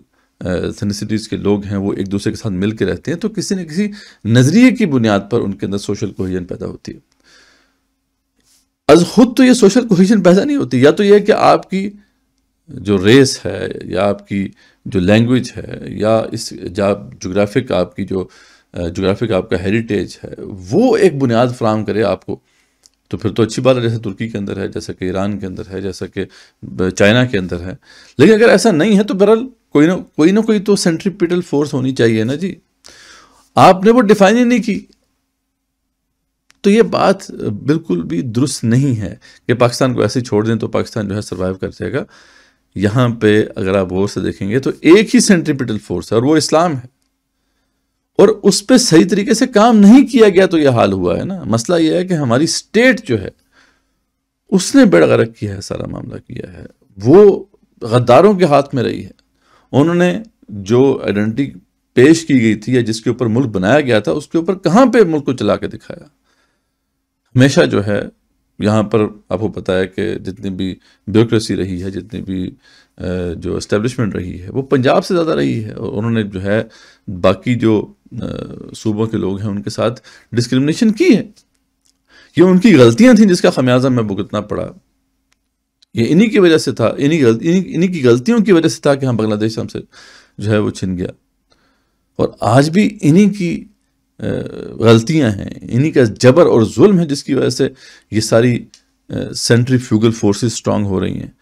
थनिसिटीज़ के लोग हैं वो एक दूसरे के साथ मिल के रहते हैं तो किसी न किसी नज़रिए की बुनियाद पर उनके अंदर सोशल कोहिजन पैदा होती है अज खुद तो ये सोशल कोहिजन पैदा नहीं होती या तो यह कि आपकी जो रेस है या आपकी जो लैंग्वेज है या इस जोग्राफिक आपकी जो जोग्राफिक आपका हेरिटेज है वो एक बुनियाद फ्राहम करे आपको तो फिर तो अच्छी बात है जैसे तुर्की के अंदर है जैसे कि ईरान के अंदर है जैसे कि चाइना के अंदर है लेकिन अगर ऐसा नहीं है तो बहरहाल कोई ना कोई ना कोई तो सेंट्रीपिटल फोर्स होनी चाहिए ना जी आपने वो डिफाइन ही नहीं की तो ये बात बिल्कुल भी दुरुस्त नहीं है कि पाकिस्तान को ऐसे छोड़ दें तो पाकिस्तान जो है सर्वाइव कर जाएगा यहाँ पे अगर आप गौर से देखेंगे तो एक ही सेंट्रीपिटल फोर्स है और वो इस्लाम है और उस पर सही तरीके से काम नहीं किया गया तो यह हाल हुआ है ना मसला यह है कि हमारी स्टेट जो है उसने बेड़गरक किया है सारा मामला किया है वो गद्दारों के हाथ में रही है उन्होंने जो आइडेंटिटी पेश की गई थी या जिसके ऊपर मुल्क बनाया गया था उसके ऊपर कहाँ पे मुल्क को चला के दिखाया हमेशा जो है यहाँ पर आपको पता है कि जितनी भी ब्यूरोसी रही है जितनी भी जो इस्टेब्लिशमेंट रही है वो पंजाब से ज़्यादा रही है और उन्होंने जो है बाकी जो सूबों के लोग हैं उनके साथ डिस्क्रिमिनेशन की है ये उनकी गलतियां थी जिसका खमियाजा मैं भुगतना पड़ा ये इन्हीं की वजह से था इन्हीं गलती इन्हीं की गलतियों की वजह से था कि हम बांग्लादेश हमसे जो है वो छिन गया और आज भी इन्हीं की गलतियां हैं इन्हीं का जबर और जुल्म है जिसकी वजह से ये सारी सेंट्री फ्यूगल फोर्सेस स्ट्रांग हो रही हैं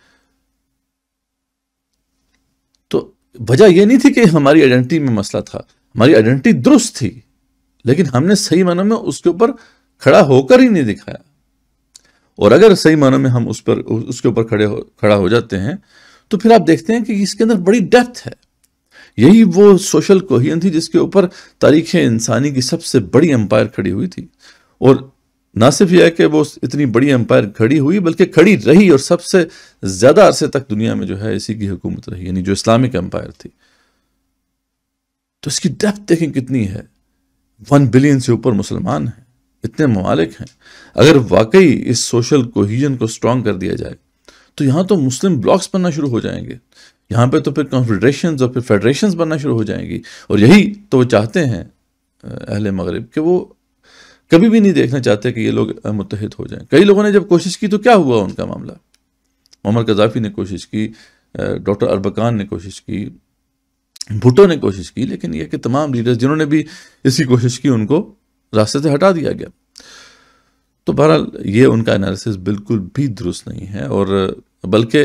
तो वजह यह नहीं थी कि हमारी आइडेंटिटी में मसला था हमारी आइडेंटिटी दुरुस्त थी लेकिन हमने सही मानों में उसके ऊपर खड़ा होकर ही नहीं दिखाया और अगर सही मानों में हम उस पर उसके ऊपर खड़े हो खड़ा हो जाते हैं तो फिर आप देखते हैं कि इसके अंदर बड़ी डेप्थ है यही वो सोशल कोहियन थी जिसके ऊपर तारीख इंसानी की सबसे बड़ी एम्पायर खड़ी हुई थी और ना सिर्फ यह है कि वो इतनी बड़ी एम्पायर खड़ी हुई बल्कि खड़ी रही और सबसे ज़्यादा अरसे तक दुनिया में जो है इसी की हुकूमत रही यानी जो इस्लामिक एम्पायर थी तो इसकी डेप्थ देखें कितनी है वन बिलियन से ऊपर मुसलमान हैं इतने ममालिक हैं अगर वाकई इस सोशल कोहिजन को स्ट्रॉन्ग कर दिया जाए तो यहाँ तो मुस्लिम ब्लॉक्स बनना शुरू हो जाएंगे यहाँ पे तो फिर कॉन्फेडरेशन और फिर फेडरेशन बनना शुरू हो जाएंगी और यही तो वो चाहते हैं अहल मगरब कि वो कभी भी नहीं देखना चाहते कि ये लोग मुतहद हो जाएं कई लोगों ने जब कोशिश की तो क्या हुआ उनका मामला मोहम्मद कजाफी ने कोशिश की डॉक्टर अरबकान ने कोशिश की भुट्टो ने कोशिश की लेकिन यह कि तमाम लीडर्स जिन्होंने भी इसी कोशिश की उनको रास्ते से हटा दिया गया तो बहरहाल ये उनका एनालिसिस बिल्कुल भी दुरुस्त नहीं है और बल्कि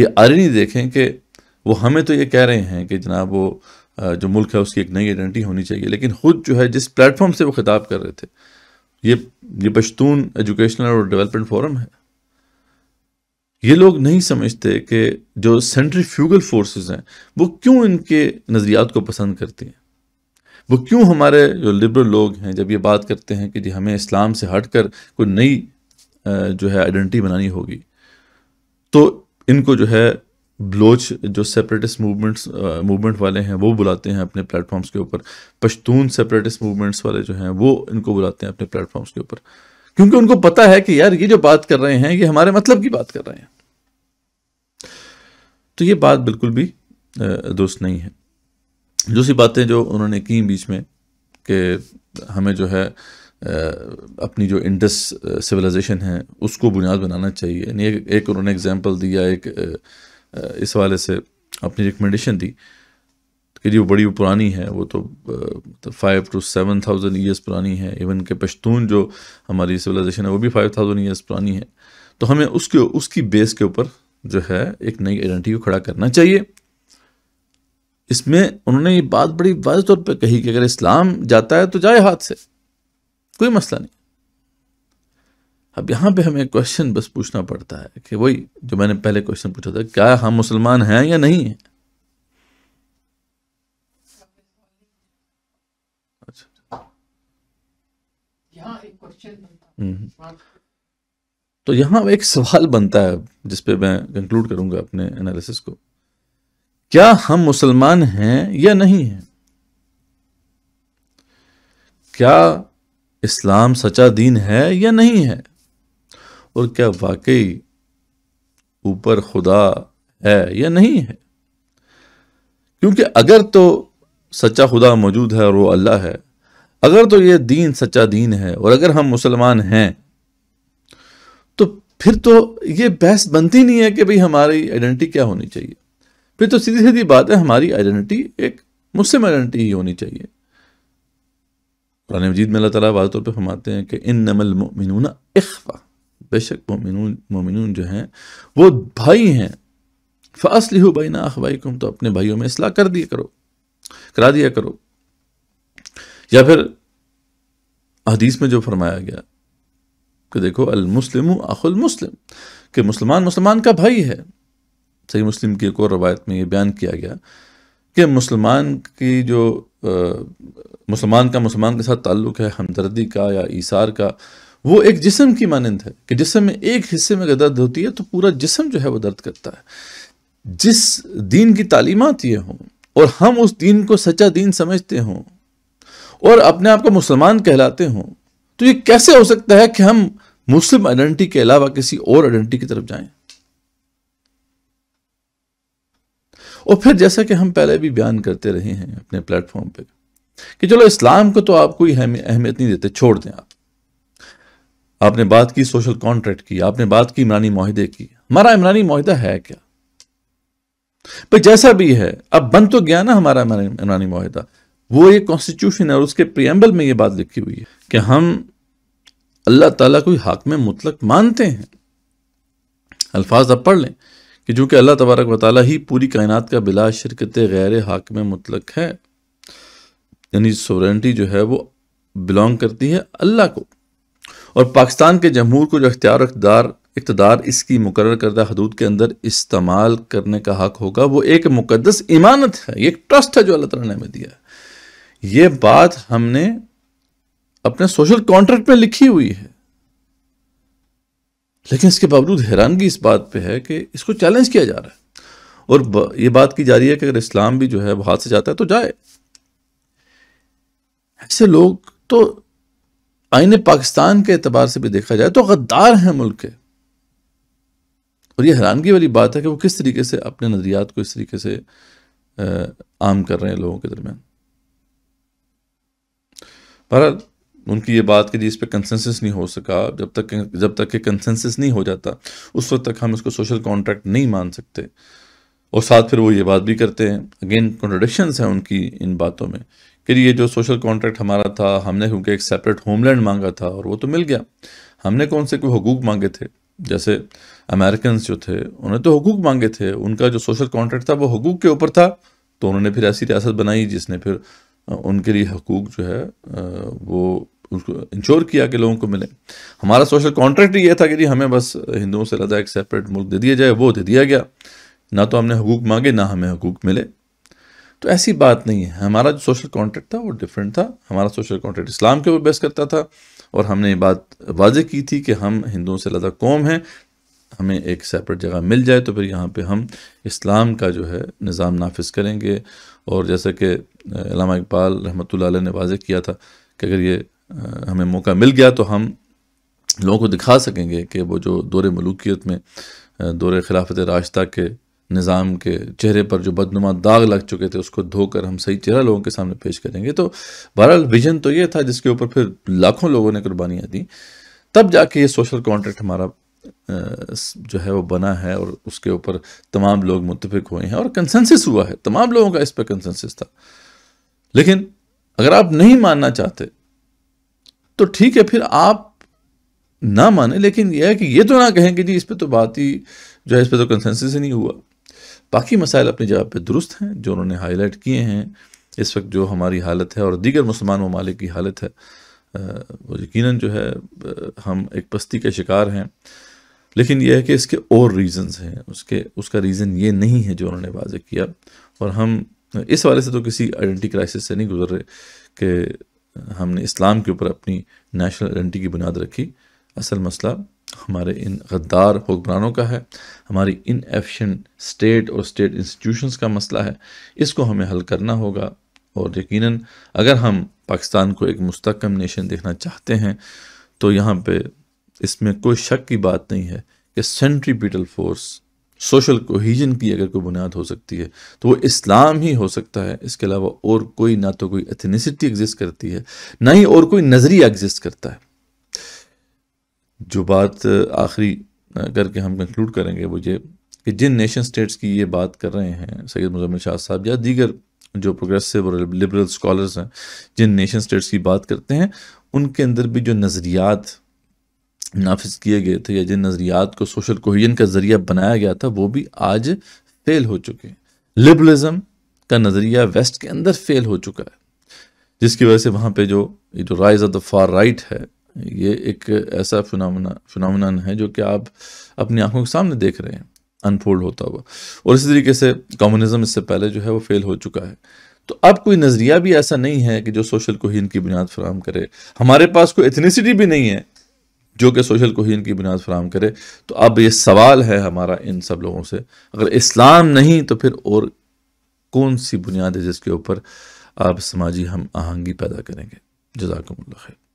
ये आरणी देखें कि वो हमें तो ये कह रहे हैं कि जनाब वो जो मुल्क है उसकी एक नई आइडेंटिटी होनी चाहिए लेकिन ख़ुद जो है जिस प्लेटफॉर्म से वो खिताब कर रहे थे ये ये पश्तून एजुकेशनल और डेवलपमेंट फोरम है ये लोग नहीं समझते कि जो सेंट्रीफ्यूगल फोर्सेस हैं वो क्यों इनके नज़रियात को पसंद करती हैं वो क्यों हमारे जो लिबरल लोग हैं जब ये बात करते हैं कि जी हमें इस्लाम से हट कर कोई नई जो है आइडेंटिटी बनानी होगी तो इनको जो है ब्लोच जो सेपरेटिस्ट मूवमेंट्स मूवमेंट वाले हैं वो बुलाते हैं अपने प्लेटफॉर्म्स के ऊपर पश्तून सेपरेटिस्ट मूवमेंट्स वाले जो हैं वो इनको बुलाते हैं अपने प्लेटफॉर्म्स के ऊपर क्योंकि उनको पता है कि यार ये जो बात कर रहे हैं ये हमारे मतलब की बात कर रहे हैं तो ये बात बिल्कुल भी दुरुस्त नहीं है दूसरी बातें जो उन्होंने की बीच में कि हमें जो है अपनी जो इंडस सिविलाइजेशन है उसको बुनियाद बनाना चाहिए एक, उन्होंने एग्जांपल दिया एक इस वाले से अपनी रिकमेंडेशन दी कि जी वो बड़ी पुरानी है वो तो five two seven thousand years पुरानी है इवन के पश्तून जो हमारी सिविलाइजेशन है वो भी फाइव थाउजेंड ईयर्स पुरानी है तो हमें उसके उसकी बेस के ऊपर जो है एक नई आइडेंटिटी को खड़ा करना चाहिए इसमें उन्होंने ये बात बड़ी वाज तौर पर कही कि अगर इस्लाम जाता है तो जाए हाथ से कोई मसला नहीं अब यहाँ पे हमें क्वेश्चन बस पूछना पड़ता है कि वही जो मैंने पहले क्वेश्चन पूछा था क्या हम मुसलमान हैं या नहीं हैं हम्म। तो यहां एक सवाल बनता है जिसपे मैं कंक्लूड करूंगा अपने एनालिसिस को क्या हम मुसलमान हैं या नहीं हैं क्या इस्लाम सच्चा दीन है या नहीं है और क्या वाकई ऊपर खुदा है या नहीं है क्योंकि अगर तो सच्चा खुदा मौजूद है और वो अल्लाह है अगर तो ये दीन सच्चा दीन है और अगर हम मुसलमान हैं तो फिर तो ये बहस बनती नहीं है कि भाई हमारी आइडेंटिटी क्या होनी चाहिए फिर तो सीधी सीधी बात है हमारी आइडेंटिटी एक मुस्लिम आइडेंटिटी ही होनी चाहिए पुरानी मजीद में अल्लाह ताला वाज तौर पर फरमाते हैं कि इन नमल मोमिन बेशक मोमिन मोमिन जो हैं वो भाई हैं फ़ासली हो भाई ना अखबाई तो अपने भाइयों में असलाह कर दिया करो करा दिया करो या फिर हदीस में जो फरमाया गया कि देखो अलमुस्लिम अखुल मुस्लिम कि मुसलमान मुसलमान का भाई है सही मुस्लिम की एक और रवायत में ये बयान किया गया कि मुसलमान की जो मुसलमान का मुसलमान के साथ ताल्लुक है हमदर्दी का या ईसार का वो एक जिसम की मानंद है कि जिसम में एक हिस्से में अगर दर्द होती है तो पूरा जिसम जो है वो दर्द करता है जिस दीन की तालीमत ये हों और हम उस दीन को सच्चा दीन समझते हों और अपने आप को मुसलमान कहलाते हों तो ये कैसे हो सकता है कि हम मुस्लिम आइडेंटिटी के अलावा किसी और आइडेंटिटी की तरफ जाएं और फिर जैसा कि हम पहले भी बयान करते रहे हैं अपने प्लेटफॉर्म पे कि चलो इस्लाम को तो आप कोई अहमियत नहीं देते छोड़ दें आप आपने बात की सोशल कॉन्ट्रैक्ट की आपने बात की इमरानी माहिदे की हमारा इमरानी माहिदा है क्या पर जैसा भी है अब बन तो गया ना हमारा इमरानी माहिदा वो एक कॉन्स्टिट्यूशन है और उसके प्रियम्बल में ये बात लिखी हुई है कि हम अल्लाह ताला को हक में मुतलक मानते हैं अल्फाज अब पढ़ लें कि चूंकि अल्लाह तबारक वाली ही पूरी कायनात का बिला शिरकत गैर हक में मुतलक है यानी सोरेंटी जो है वो बिलोंग करती है अल्लाह को और पाकिस्तान के जमहूर को जो अख्तियार इकतदार इसकी मुकर करदा हदूद के अंदर इस्तेमाल करने का हक होगा वो एक मुकदस इमानत है एक ट्रस्ट है जो अल्लाह तला ने हमें दिया है ये बात हमने अपने सोशल कॉन्ट्रैक्ट में लिखी हुई है लेकिन इसके बावजूद हैरानगी इस बात पे है कि इसको चैलेंज किया जा रहा है और ये बात की जा रही है कि अगर इस्लाम भी जो है वो हाथ से जाता है तो जाए ऐसे लोग तो आईने पाकिस्तान के अतबार से भी देखा जाए तो गद्दार हैं मुल्क के और ये हैरानगी वाली बात है कि वो किस तरीके से अपने नज़रियात को इस तरीके से आम कर रहे हैं लोगों के दरमियान पर उनकी ये बात कि जी इस पर कंसेंसिस नहीं हो सका जब तक जब तक कि कंसेंसिस नहीं हो जाता उस वक्त तक हम इसको सोशल कॉन्ट्रैक्ट नहीं मान सकते और साथ फिर वो ये बात भी करते हैं अगेन कॉन्ट्रोडिक्शंस हैं उनकी इन बातों में कि ये जो सोशल कॉन्ट्रैक्ट हमारा था हमने क्योंकि एक सेपरेट होमलैंड मांगा था और वो तो मिल गया हमने कौन से कोई हकूक मांगे थे जैसे अमेरिकन जो थे उन्हें तो हकूक मांगे थे उनका जो सोशल कॉन्ट्रैक्ट था वो हकूक के ऊपर था तो उन्होंने फिर ऐसी रियासत बनाई जिसने फिर उनके लिए हकूक जो है वो उसको इंश्योर किया कि लोगों को मिले हमारा सोशल कॉन्ट्रैक्ट ये था कि जी हमें बस हिंदुओं से लदा एक सेपरेट मुल्क दे दिया जाए वो दे दिया गया ना तो हमने हकूक मांगे ना हमें हकूक मिले तो ऐसी बात नहीं है हमारा जो सोशल कॉन्ट्रैक्ट था वो डिफरेंट था हमारा सोशल कॉन्ट्रैक्ट इस्लाम के ऊपर बेस करता था और हमने ये बात वाजह की थी कि हम हिंदुओं से लदा कौम हैं हमें एक सेपरेट जगह मिल जाए तो फिर यहाँ पर हम इस्लाम का जो है निज़ाम नाफिज करेंगे और जैसे कि इलामा इकबाल रहमत ने वाज किया था कि अगर ये हमें मौका मिल गया तो हम लोगों को दिखा सकेंगे कि वो जो दौर मलूकियत में दौर खिलाफत रास्ता के निज़ाम के चेहरे पर जो बदनुमा दाग लग चुके थे उसको धोकर हम सही चेहरा लोगों के सामने पेश करेंगे तो बहरहाल विजन तो ये था जिसके ऊपर फिर लाखों लोगों ने कुर्बानियाँ दी तब जाके ये सोशल कॉन्ट्रैक्ट हमारा जो है वो बना है और उसके ऊपर तमाम लोग मुतफिक हुए हैं और कंसेंसिस हुआ है तमाम लोगों का इस पर कंसेंसिस था लेकिन अगर आप नहीं मानना चाहते तो ठीक है फिर आप ना माने लेकिन यह है कि ये तो ना कहें कि जी इस पर तो बात ही जो है इस पर तो कंसेंसिस ही नहीं हुआ बाकी मसाइल अपनी जवाब पर दुरुस्त हैं जो उन्होंने हाईलाइट किए हैं इस वक्त जो हमारी हालत है और दीगर मुसलमान ममालिक की हालत है वो यकीन जो है हम एक पस्ती के शिकार हैं लेकिन यह है कि इसके और रीज़न्स हैं उसके उसका रीज़न ये नहीं है जो उन्होंने वाजह किया और हम इस वाले से तो किसी आइडेंटिटी क्राइसिस से नहीं गुजर रहे कि हमने इस्लाम के ऊपर अपनी नेशनल आइडेंटिटी की बुनियाद रखी असल मसला हमारे इन गद्दार हुक्मरानों का है हमारी इन एफिशन स्टेट और स्टेट इंस्टीट्यूशंस का मसला है इसको हमें हल करना होगा और यकीनन अगर हम पाकिस्तान को एक मुस्तकम नेशन देखना चाहते हैं तो यहाँ पे इसमें कोई शक की बात नहीं है कि सेंट्रीपिटल फोर्स सोशल कोहिजन की अगर कोई बुनियाद हो सकती है तो वो इस्लाम ही हो सकता है इसके अलावा और कोई ना तो कोई एथनिसिटी एग्जिस्ट करती है ना ही और कोई नज़रिया एग्जिस्ट करता है जो बात आखिरी करके हम कंक्लूड करेंगे वो ये कि जिन नेशन स्टेट्स की ये बात कर रहे हैं सैयद मुजम्मिल शाह साहब या दीगर जो प्रोग्रेसिव और लिबरल स्कॉलर्स हैं जिन नेशन स्टेट्स की बात करते हैं उनके अंदर भी जो नज़रियात नाफिज किए गए थे या जिन नज़रियात को सोशल कोहिजन का ज़रिया बनाया गया था वो भी आज फेल हो चुके हैं लिबरलिज़म का नज़रिया वेस्ट के अंदर फेल हो चुका है जिसकी वजह से वहाँ पे जो ये जो rise of the far right है ये एक ऐसा फिनमना फिनमन है जो कि आप अपनी आंखों के सामने देख रहे हैं अनफोल्ड होता हुआ और इसी तरीके से कम्युनिज्म इससे पहले जो है वो फेल हो चुका है तो अब कोई नज़रिया भी ऐसा नहीं है कि जो सोशल कोहिन की बुनियाद फराम करे हमारे पास कोई एथनीसिटी भी नहीं है जो कि सोशल कोहिन की बुनियाद फराम करे तो अब ये सवाल है हमारा इन सब लोगों से अगर इस्लाम नहीं तो फिर और कौन सी बुनियाद है जिसके ऊपर आप समाजी हम आहंगी पैदा करेंगे जजाकमल खैर